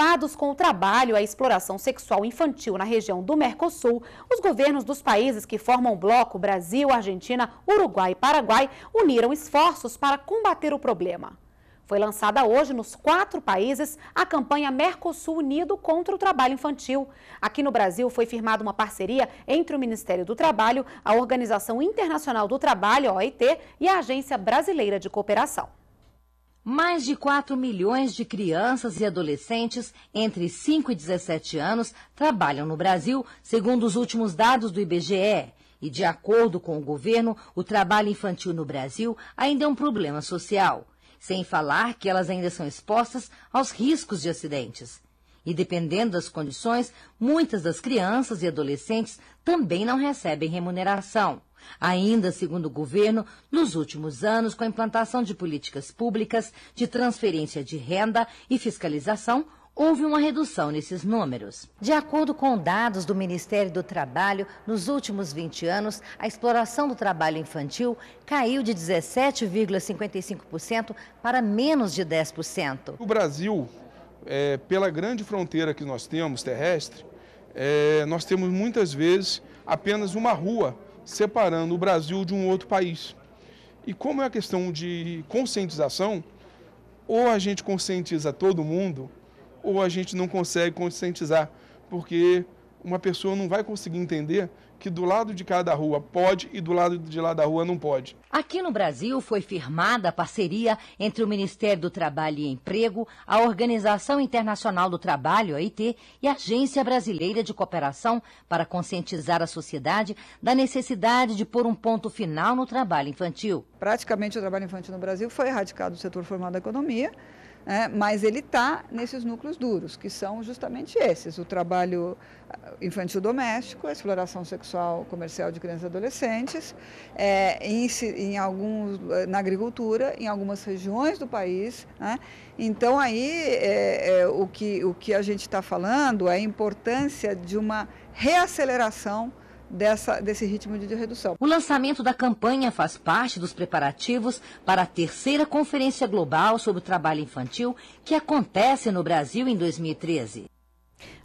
preocupados com o trabalho e a exploração sexual infantil na região do Mercosul, os governos dos países que formam o bloco Brasil, Argentina, Uruguai e Paraguai uniram esforços para combater o problema. Foi lançada hoje nos quatro países a campanha Mercosul Unido contra o Trabalho Infantil. Aqui no Brasil foi firmada uma parceria entre o Ministério do Trabalho, a Organização Internacional do Trabalho, OIT, e a Agência Brasileira de Cooperação. Mais de 4 milhões de crianças e adolescentes entre 5 e 17 anos trabalham no Brasil, segundo os últimos dados do IBGE. E, de acordo com o governo, o trabalho infantil no Brasil ainda é um problema social. Sem falar que elas ainda são expostas aos riscos de acidentes. E dependendo das condições, muitas das crianças e adolescentes também não recebem remuneração. Ainda segundo o governo, nos últimos anos, com a implantação de políticas públicas de transferência de renda e fiscalização, houve uma redução nesses números. De acordo com dados do Ministério do Trabalho, nos últimos 20 anos, a exploração do trabalho infantil caiu de 17,55% para menos de 10%. O Brasil é, pela grande fronteira que nós temos, terrestre, é, nós temos muitas vezes apenas uma rua separando o Brasil de um outro país. E como é a questão de conscientização, ou a gente conscientiza todo mundo, ou a gente não consegue conscientizar, porque uma pessoa não vai conseguir entender que do lado de cada rua pode e do lado de lá da rua não pode. Aqui no Brasil foi firmada a parceria entre o Ministério do Trabalho e Emprego, a Organização Internacional do Trabalho, OIT, e a Agência Brasileira de Cooperação para conscientizar a sociedade da necessidade de pôr um ponto final no trabalho infantil. Praticamente o trabalho infantil no Brasil foi erradicado do setor formal da economia né? mas ele está nesses núcleos duros, que são justamente esses: o trabalho ah, infantil doméstico, a exploração sexual comercial de crianças e adolescentes, é, em, em, alguns, na agricultura, em algumas regiões do país. Né? Então, aí é, o, que, o que a gente está falando é a importância de uma reaceleração dessa, desse ritmo de redução. O lançamento da campanha faz parte dos preparativos para a terceira Conferência Global sobre o Trabalho Infantil, que acontece no Brasil em 2013.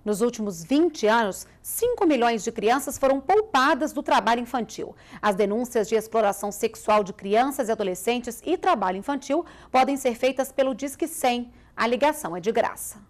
Nos últimos 20 anos, 5 milhões de crianças foram poupadas do trabalho infantil. As denúncias de exploração sexual de crianças e adolescentes e trabalho infantil podem ser feitas pelo Disque 100. A ligação é de graça.